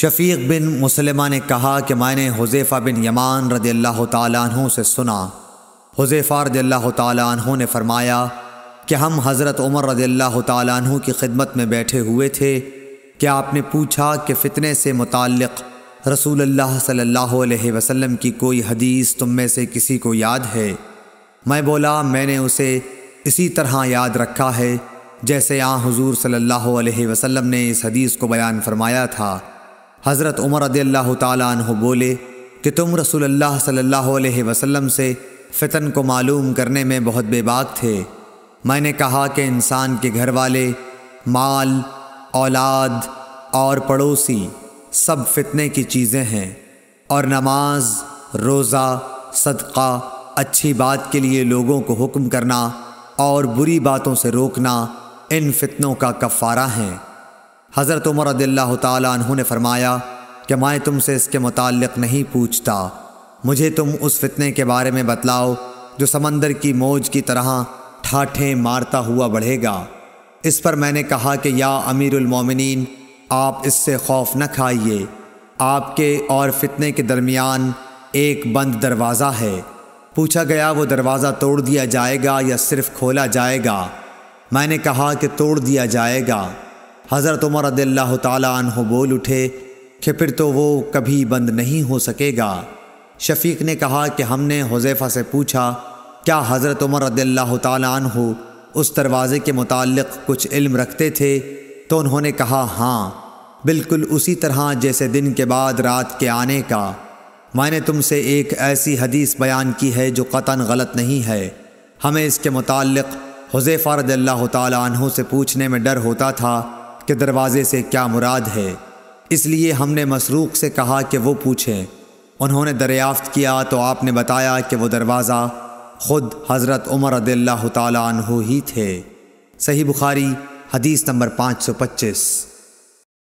शफीक बिन मुसलमा ने कहा कि मैंने हुज़ैफ़ा बिन यमान रदी अल्लाह तु से सुना हुज़ैफ़ा रदी अल्लाह तु ने फरमाया कि हम हज़रत उमर रदी अल्लाह तु की खिदमत में बैठे हुए थे कि आपने पूछा कि फ़ितने से मुतक़ रसूल अल्लाह सल्लल्लाहु अलैहि वसल्लम की कोई हदीस तुम में से किसी को याद है मैं बोला मैंने उसे इसी तरह याद रखा है जैसे आ हुजूर सल्लल्लाहु अलैहि वसल्लम ने इस हदीस को बयान फरमाया था हज़रत उमर रदील्ला तु बोले कि तुम रसूल अल्लाह सल्लल्लाहु अलैहि वसल्लम से फ़ितन को मालूम करने में बहुत बेबाक थे मैंने कहा कि इंसान के घर वाले माल औलाद और पड़ोसी सब फितने की चीज़ें हैं और नमाज रोज़ा सदका अच्छी बात के लिए लोगों को हुक्म करना और बुरी बातों से रोकना इन फितनों का कफ़ारा हैं हज़रत उमर रदिल्ला तु ने फरमाया कि मैं तुमसे इसके मुतक़ नहीं पूछता मुझे तुम उस फितने के बारे में बतलाओ जो समंदर की मौज की तरह ठाठें मारता हुआ बढ़ेगा इस पर मैंने कहा कि या अमीरमिन आप इससे खौफ न खाइए आपके और फितने के दरमियान एक बंद दरवाज़ा है पूछा गया वो दरवाज़ा तोड़ दिया जाएगा या सिर्फ खोला जाएगा मैंने कहा कि तोड़ दिया जाएगा हज़रत उमर रद्ला तु बोल उठे कि फिर तो वो कभी बंद नहीं हो सकेगा शफीक ने कहा कि हमने हुजैफा से पूछा क्या हज़रत उमर रद्ला तु उस दरवाज़े के मुतालिक कुछ इल्म रखते थे तो उन्होंने कहा हाँ बिल्कुल उसी तरह जैसे दिन के बाद रात के आने का मैंने तुमसे एक ऐसी हदीस बयान की है जो कतान गलत नहीं है हमें इसके मुतालिक हुजैफा रद्ला तु से पूछने में डर होता था के दरवाज़े से क्या मुराद है इसलिए हमने मसरूक़ से कहा कि वो पूछें उन्होंने दरियाफ्त किया तो आपने बताया कि वो दरवाज़ा ख़ुद हज़रत उमर अदिल्ला तु ही थे सही बुखारी हदीस नंबर पाँच सौ पच्चीस